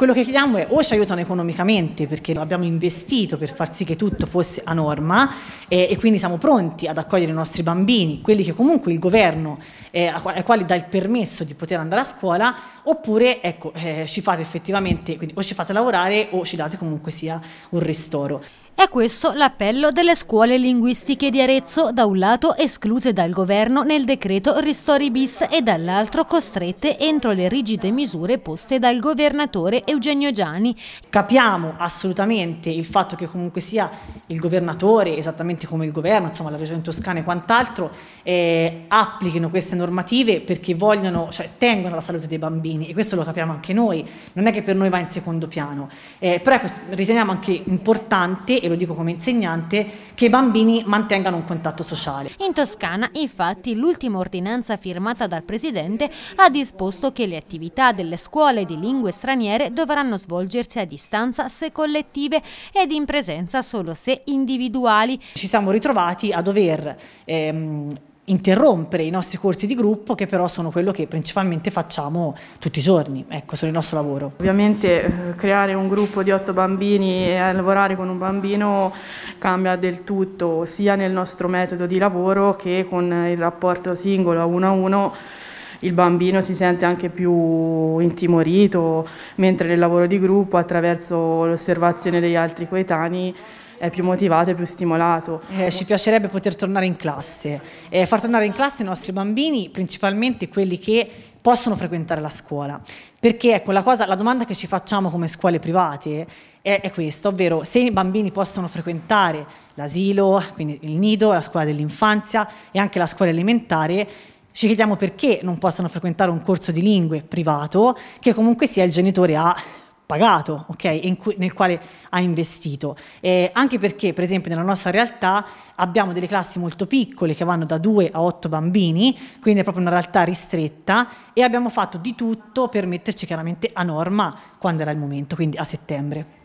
Quello che chiediamo è o ci aiutano economicamente perché abbiamo investito per far sì che tutto fosse a norma eh, e quindi siamo pronti ad accogliere i nostri bambini, quelli che comunque il governo eh, ai quali dà il permesso di poter andare a scuola, oppure ecco, eh, ci fate effettivamente, quindi o ci fate lavorare o ci date comunque sia un ristoro. È questo l'appello delle scuole linguistiche di Arezzo, da un lato escluse dal governo nel decreto Ristori bis e dall'altro costrette entro le rigide misure poste dal governatore Eugenio Giani. Capiamo assolutamente il fatto che comunque sia il governatore, esattamente come il governo, insomma la regione toscana e quant'altro, eh, applichino queste normative perché vogliono, cioè tengono la salute dei bambini e questo lo capiamo anche noi, non è che per noi va in secondo piano, eh, però ecco, riteniamo anche importante e lo dico come insegnante, che i bambini mantengano un contatto sociale. In Toscana, infatti, l'ultima ordinanza firmata dal Presidente ha disposto che le attività delle scuole di lingue straniere dovranno svolgersi a distanza se collettive ed in presenza solo se individuali. Ci siamo ritrovati a dover ehm, interrompere i nostri corsi di gruppo che però sono quello che principalmente facciamo tutti i giorni, ecco, sono il nostro lavoro. Ovviamente eh, creare un gruppo di otto bambini e lavorare con un bambino cambia del tutto sia nel nostro metodo di lavoro che con il rapporto singolo a uno a uno il bambino si sente anche più intimorito, mentre nel lavoro di gruppo attraverso l'osservazione degli altri coetanei è più motivato e più stimolato. Eh, ci piacerebbe poter tornare in classe, eh, far tornare in classe i nostri bambini, principalmente quelli che possono frequentare la scuola. Perché ecco, la, cosa, la domanda che ci facciamo come scuole private è, è questa, ovvero se i bambini possono frequentare l'asilo, quindi il nido, la scuola dell'infanzia e anche la scuola elementare, ci chiediamo perché non possano frequentare un corso di lingue privato che comunque sia il genitore a pagato, okay? cui, nel quale ha investito. Eh, anche perché, per esempio, nella nostra realtà abbiamo delle classi molto piccole che vanno da 2 a 8 bambini, quindi è proprio una realtà ristretta e abbiamo fatto di tutto per metterci chiaramente a norma quando era il momento, quindi a settembre.